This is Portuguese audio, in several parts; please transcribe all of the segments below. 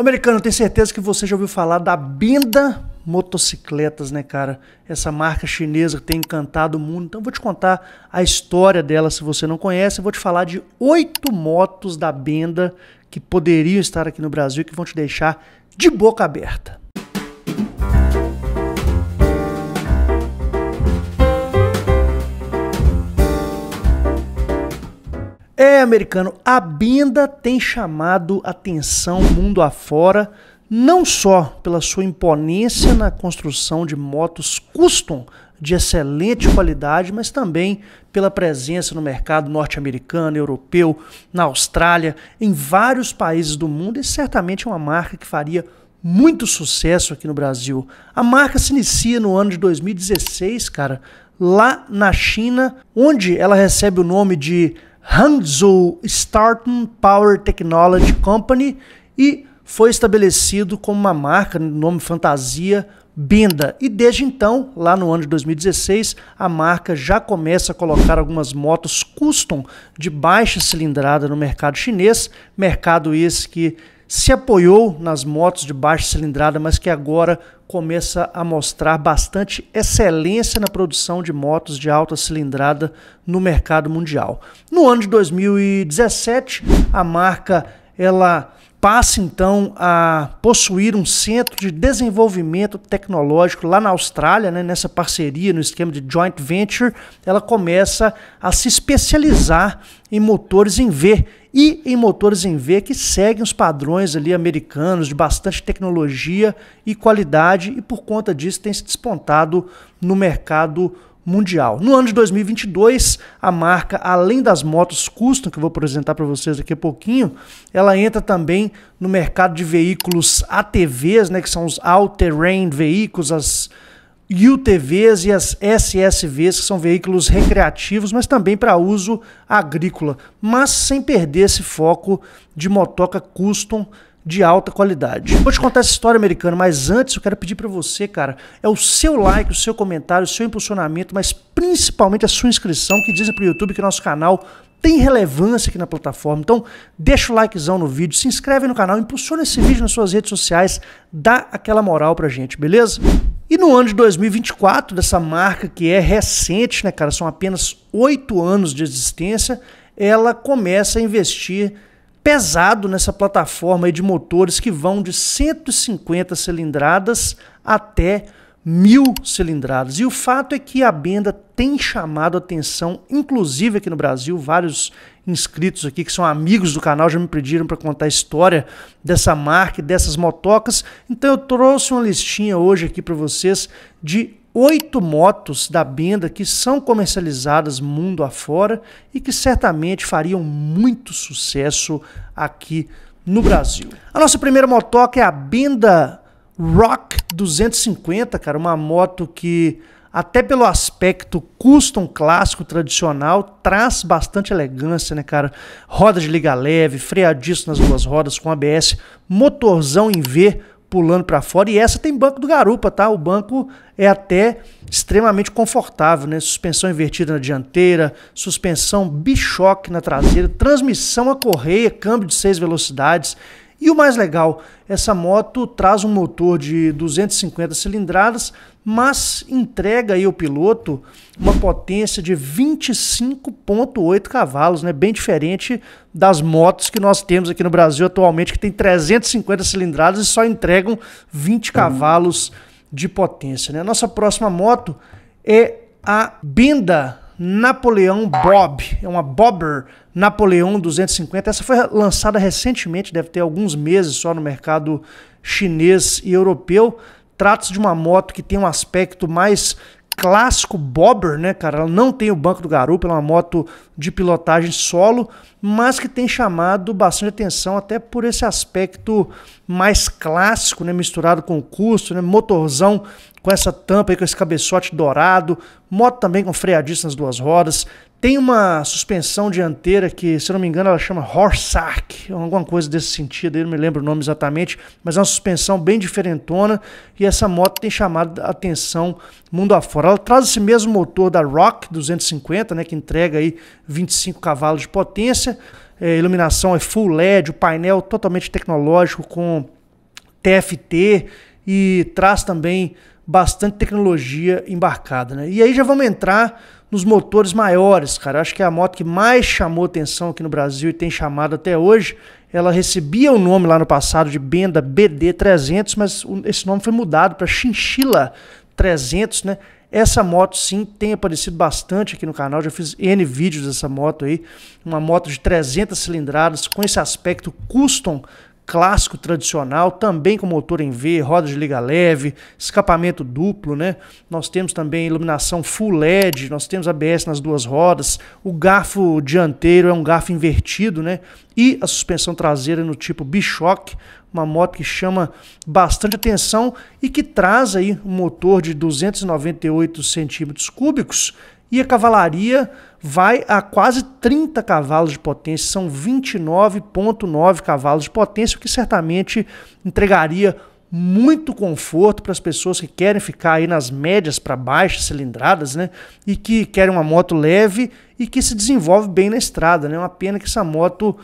americano, tenho certeza que você já ouviu falar da Binda Motocicletas, né, cara? Essa marca chinesa que tem encantado o mundo. Então, vou te contar a história dela se você não conhece. Eu vou te falar de oito motos da Benda que poderiam estar aqui no Brasil e que vão te deixar de boca aberta. É, americano, a Binda tem chamado atenção mundo afora, não só pela sua imponência na construção de motos custom de excelente qualidade, mas também pela presença no mercado norte-americano, europeu, na Austrália, em vários países do mundo, e certamente é uma marca que faria muito sucesso aqui no Brasil. A marca se inicia no ano de 2016, cara, lá na China, onde ela recebe o nome de Hanzhou Starting Power Technology Company e foi estabelecido como uma marca, nome fantasia, Benda. E desde então, lá no ano de 2016, a marca já começa a colocar algumas motos custom de baixa cilindrada no mercado chinês, mercado esse que se apoiou nas motos de baixa cilindrada, mas que agora começa a mostrar bastante excelência na produção de motos de alta cilindrada no mercado mundial. No ano de 2017, a marca ela passa então a possuir um centro de desenvolvimento tecnológico lá na Austrália, né, nessa parceria, no esquema de joint venture, ela começa a se especializar em motores em V, e em motores em V que seguem os padrões ali americanos de bastante tecnologia e qualidade e por conta disso tem se despontado no mercado mundial. No ano de 2022, a marca, além das motos custom que eu vou apresentar para vocês daqui a pouquinho, ela entra também no mercado de veículos ATVs, né, que são os all-terrain veículos, as UTVs e as SSVs, que são veículos recreativos, mas também para uso agrícola, mas sem perder esse foco de motoca custom de alta qualidade. Vou te contar essa história americana, mas antes eu quero pedir para você, cara, é o seu like, o seu comentário, o seu impulsionamento, mas principalmente a sua inscrição, que dizem para o YouTube que nosso canal tem relevância aqui na plataforma. Então, deixa o likezão no vídeo, se inscreve no canal, impulsiona esse vídeo nas suas redes sociais, dá aquela moral a gente, beleza? E no ano de 2024, dessa marca que é recente, né, cara? São apenas oito anos de existência, ela começa a investir pesado nessa plataforma de motores que vão de 150 cilindradas até mil cilindradas. E o fato é que a Benda tem chamado atenção, inclusive aqui no Brasil, vários inscritos aqui que são amigos do canal já me pediram para contar a história dessa marca, dessas motocas. Então eu trouxe uma listinha hoje aqui para vocês de oito motos da Benda que são comercializadas mundo afora e que certamente fariam muito sucesso aqui no Brasil. A nossa primeira motoca é a Benda Rock 250, cara, uma moto que até pelo aspecto custom clássico tradicional, traz bastante elegância, né, cara? Roda de liga leve, freadiço nas duas rodas com ABS, motorzão em V pulando para fora. E essa tem banco do garupa, tá? O banco é até extremamente confortável, né? Suspensão invertida na dianteira, suspensão bichoque na traseira, transmissão a correia, câmbio de seis velocidades. E o mais legal, essa moto traz um motor de 250 cilindradas, mas entrega aí ao piloto uma potência de 25.8 cavalos, né? Bem diferente das motos que nós temos aqui no Brasil atualmente que tem 350 cilindradas e só entregam 20 cavalos de potência, né? Nossa próxima moto é a Benda Napoleão Bob. É uma Bobber Napoleão 250. Essa foi lançada recentemente, deve ter alguns meses só no mercado chinês e europeu. Trata-se de uma moto que tem um aspecto mais clássico bobber, né, cara? Ela não tem o banco do garupa, é uma moto de pilotagem solo, mas que tem chamado bastante atenção até por esse aspecto mais clássico, né, misturado com o custo, né, motorzão com essa tampa e com esse cabeçote dourado, moto também com freadista nas duas rodas, tem uma suspensão dianteira que, se eu não me engano, ela chama Horsack, alguma coisa desse sentido, eu não me lembro o nome exatamente, mas é uma suspensão bem diferentona e essa moto tem chamado a atenção mundo afora. Ela traz esse mesmo motor da Rock 250, né, que entrega aí 25 cavalos de potência, é, iluminação é full LED, o painel totalmente tecnológico com TFT e traz também bastante tecnologia embarcada. Né? E aí já vamos entrar nos motores maiores, cara. Acho que é a moto que mais chamou atenção aqui no Brasil e tem chamado até hoje. Ela recebia o nome lá no passado de Benda BD300, mas esse nome foi mudado para Chinchila 300, né? Essa moto sim tem aparecido bastante aqui no canal, já fiz N vídeos dessa moto aí, uma moto de 300 cilindradas com esse aspecto custom clássico tradicional, também com motor em V, roda de liga leve, escapamento duplo, né? Nós temos também iluminação full LED, nós temos ABS nas duas rodas, o garfo dianteiro é um garfo invertido, né? E a suspensão traseira no tipo shock uma moto que chama bastante atenção e que traz aí um motor de 298 centímetros cúbicos e a cavalaria vai a quase 30 cavalos de potência, são 29,9 cavalos de potência, o que certamente entregaria muito conforto para as pessoas que querem ficar aí nas médias para baixas cilindradas, né? E que querem uma moto leve e que se desenvolve bem na estrada, né? É uma pena que essa moto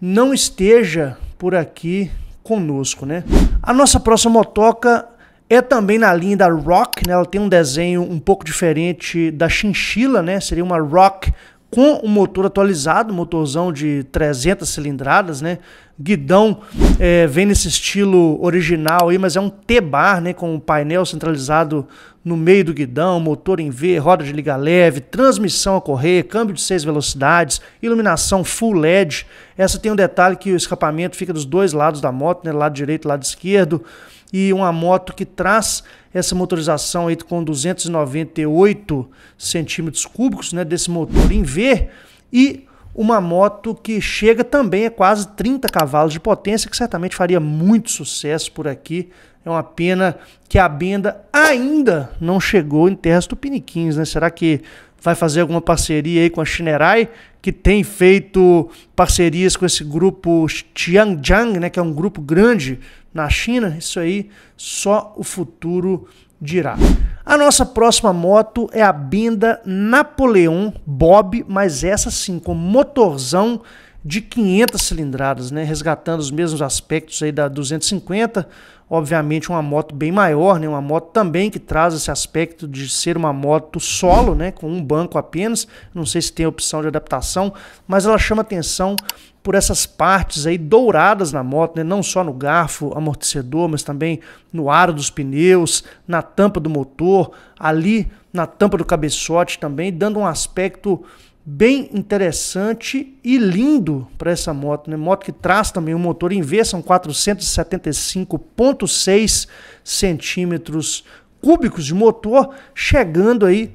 não esteja por aqui conosco, né? A nossa próxima motoca é também na linha da rock, né? Ela tem um desenho um pouco diferente da chinchila, né? Seria uma rock com o um motor atualizado, motorzão de 300 cilindradas, né? Guidão é, vem nesse estilo original aí, mas é um T-bar, né? Com o um painel centralizado no meio do guidão, motor em V, roda de liga leve, transmissão a correr, câmbio de seis velocidades, iluminação full LED. Essa tem um detalhe que o escapamento fica dos dois lados da moto, né? Lado direito e lado esquerdo e uma moto que traz essa motorização aí com 298 centímetros cúbicos né, desse motor em V e uma moto que chega também a quase 30 cavalos de potência, que certamente faria muito sucesso por aqui. É uma pena que a Benda ainda não chegou em terras tupiniquins, né? Será que vai fazer alguma parceria aí com a Chinerai? que tem feito parcerias com esse grupo Tianjiang, né, que é um grupo grande na China. Isso aí só o futuro dirá. A nossa próxima moto é a Binda Napoleon Bob, mas essa sim com motorzão de 500 cilindradas, né? resgatando os mesmos aspectos aí da 250, obviamente uma moto bem maior, né? uma moto também que traz esse aspecto de ser uma moto solo, né? com um banco apenas, não sei se tem opção de adaptação, mas ela chama atenção por essas partes aí douradas na moto, né? não só no garfo amortecedor, mas também no aro dos pneus, na tampa do motor, ali na tampa do cabeçote também, dando um aspecto bem interessante e lindo para essa moto, né? Moto que traz também um motor em V, são 475.6 centímetros cúbicos de motor, chegando aí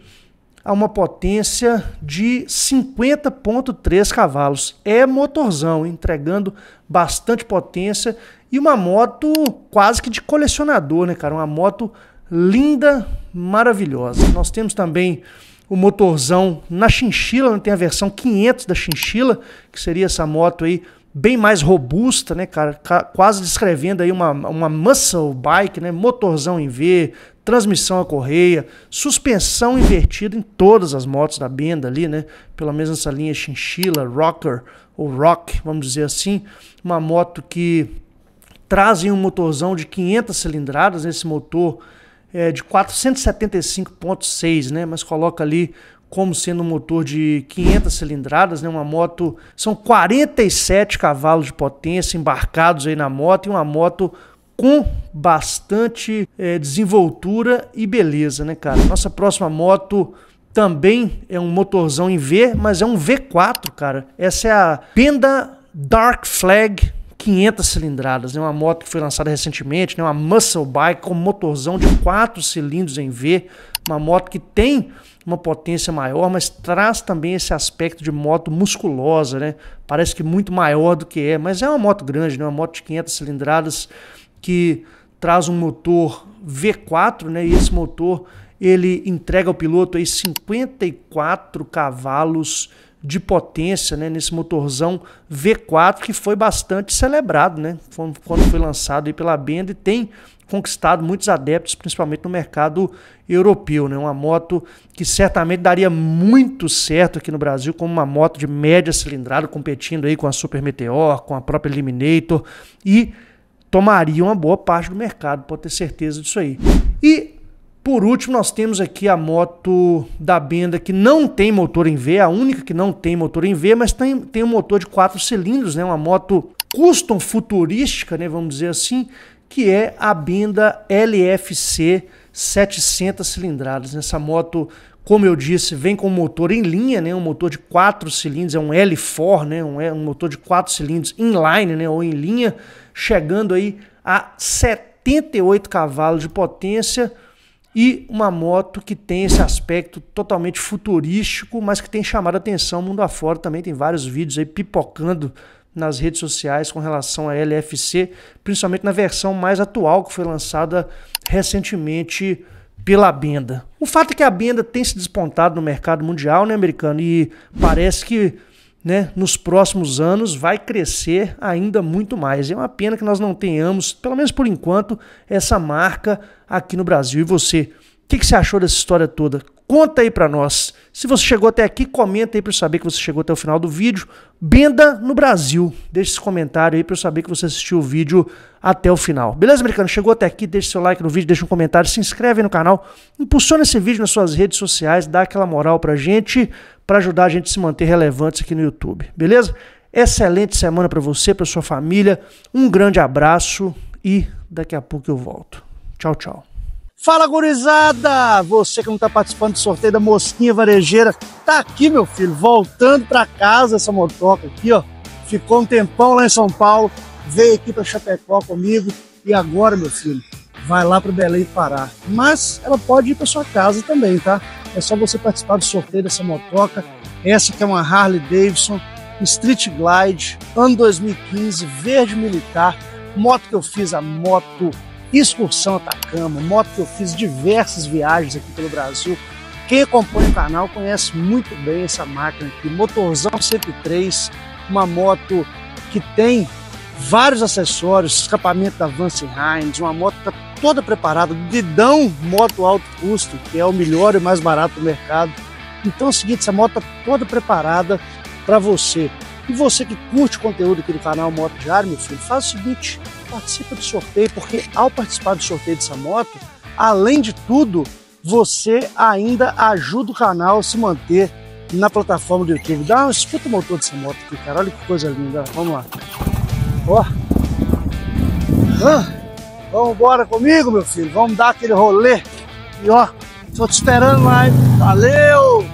a uma potência de 50.3 cavalos. É motorzão, entregando bastante potência e uma moto quase que de colecionador, né, cara? Uma moto linda, maravilhosa. Nós temos também o motorzão na chinchila, né? tem a versão 500 da chinchila, que seria essa moto aí bem mais robusta, né, cara? Quase descrevendo aí uma, uma muscle bike, né? Motorzão em V, transmissão a correia, suspensão invertida em todas as motos da Benda ali, né? Pelo menos essa linha chinchila, rocker ou rock, vamos dizer assim, uma moto que trazem um motorzão de 500 cilindradas, né? esse motor é, de 475.6, né? Mas coloca ali como sendo um motor de 500 cilindradas, né? Uma moto são 47 cavalos de potência embarcados aí na moto e uma moto com bastante é, desenvoltura e beleza, né, cara? Nossa próxima moto também é um motorzão em V, mas é um V4, cara. Essa é a Penda Dark Flag 500 cilindradas, né? uma moto que foi lançada recentemente, né? uma muscle bike com motorzão de 4 cilindros em V, uma moto que tem uma potência maior, mas traz também esse aspecto de moto musculosa, né? Parece que muito maior do que é, mas é uma moto grande, né? Uma moto de 500 cilindradas que traz um motor V4, né? E esse motor ele entrega ao piloto aí 54 cavalos de potência né, nesse motorzão V4 que foi bastante celebrado né, quando foi lançado aí pela Benda e tem conquistado muitos adeptos, principalmente no mercado europeu. Né, uma moto que certamente daria muito certo aqui no Brasil como uma moto de média cilindrada, competindo aí com a Super Meteor, com a própria Eliminator e tomaria uma boa parte do mercado, pode ter certeza disso aí. E por último, nós temos aqui a moto da Benda que não tem motor em V, a única que não tem motor em V, mas tem, tem um motor de quatro cilindros, né? uma moto custom futurística, né? vamos dizer assim, que é a Benda LFC 700 cilindradas. Essa moto, como eu disse, vem com motor em linha, né? um motor de quatro cilindros, é um L4, né? um, é um motor de quatro cilindros inline né? ou em linha, chegando aí a 78 cavalos de potência, e uma moto que tem esse aspecto totalmente futurístico, mas que tem chamado a atenção mundo afora também. Tem vários vídeos aí pipocando nas redes sociais com relação à LFC, principalmente na versão mais atual que foi lançada recentemente pela Benda. O fato é que a Benda tem se despontado no mercado mundial, né, americano? E parece que né, nos próximos anos vai crescer ainda muito mais. É uma pena que nós não tenhamos, pelo menos por enquanto, essa marca aqui no Brasil. E você, o que, que você achou dessa história toda? Conta aí para nós. Se você chegou até aqui, comenta aí para eu saber que você chegou até o final do vídeo. Benda no Brasil. Deixe esse comentário aí para eu saber que você assistiu o vídeo até o final. Beleza, americano? Chegou até aqui, deixa seu like no vídeo, deixa um comentário, se inscreve no canal, impulsiona esse vídeo nas suas redes sociais, dá aquela moral pra gente, para ajudar a gente a se manter relevantes aqui no YouTube. Beleza? Excelente semana para você, para sua família. Um grande abraço e daqui a pouco eu volto. Tchau, tchau. Fala gurizada! Você que não está participando do sorteio da mosquinha varejeira, tá aqui, meu filho, voltando para casa essa motoca aqui, ó. Ficou um tempão lá em São Paulo, veio aqui para Chapecó comigo e agora, meu filho, vai lá para Belém parar. Mas ela pode ir para sua casa também, tá? É só você participar do sorteio dessa motoca. Essa que é uma Harley Davidson Street Glide, ano 2015, verde militar, moto que eu fiz a moto excursão Atacama, moto que eu fiz diversas viagens aqui pelo Brasil. Quem acompanha o canal conhece muito bem essa máquina aqui, motorzão 103, uma moto que tem vários acessórios, escapamento da Vance Hines, uma moto que tá toda preparada, dedão moto alto custo, que é o melhor e mais barato do mercado. Então é o seguinte, essa moto tá toda preparada para você. E você que curte o conteúdo aqui do canal Moto Diário, meu filho, faz o seguinte, participa do sorteio, porque ao participar do sorteio dessa moto, além de tudo, você ainda ajuda o canal a se manter na plataforma do YouTube. Dá uma escuta o motor dessa moto aqui, cara. Olha que coisa linda. Vamos lá. Ó. Vamos embora comigo, meu filho. Vamos dar aquele rolê. E ó, tô te esperando lá, hein? Valeu!